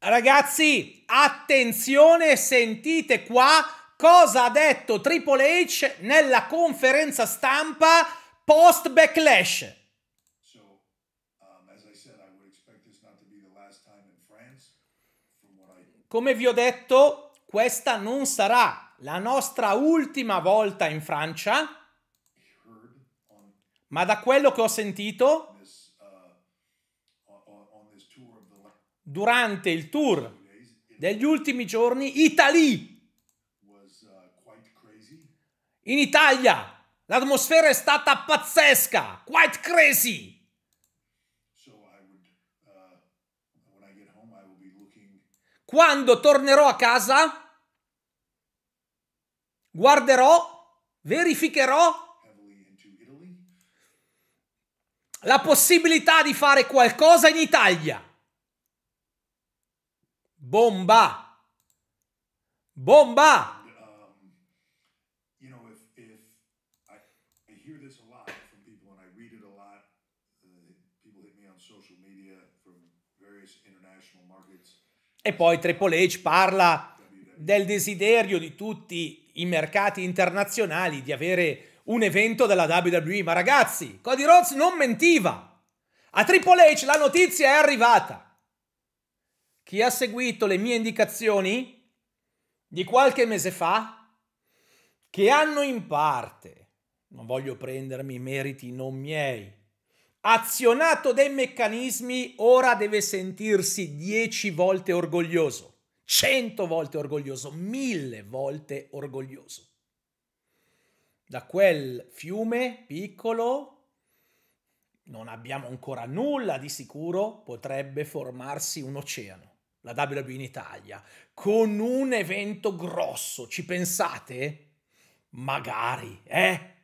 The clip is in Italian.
Ragazzi, attenzione, sentite qua cosa ha detto Triple H nella conferenza stampa post backlash. Um, Come vi ho detto, questa non sarà la nostra ultima volta in Francia, ma da quello che ho sentito, uh, durante il tour degli ultimi giorni Italy. In Italia l'atmosfera è stata pazzesca, quite crazy. Quando tornerò a casa, guarderò, verificherò la possibilità di fare qualcosa in Italia. Bomba! Bomba! Um, uh, e poi Triple H parla del desiderio di tutti i mercati internazionali di avere un evento della WWE. Ma ragazzi, Cody Rhodes non mentiva. A Triple H la notizia è arrivata. Chi ha seguito le mie indicazioni di qualche mese fa, che hanno in parte, non voglio prendermi meriti non miei, azionato dei meccanismi, ora deve sentirsi dieci volte orgoglioso, cento volte orgoglioso, mille volte orgoglioso. Da quel fiume piccolo non abbiamo ancora nulla di sicuro, potrebbe formarsi un oceano la WWE in Italia, con un evento grosso, ci pensate? Magari, eh?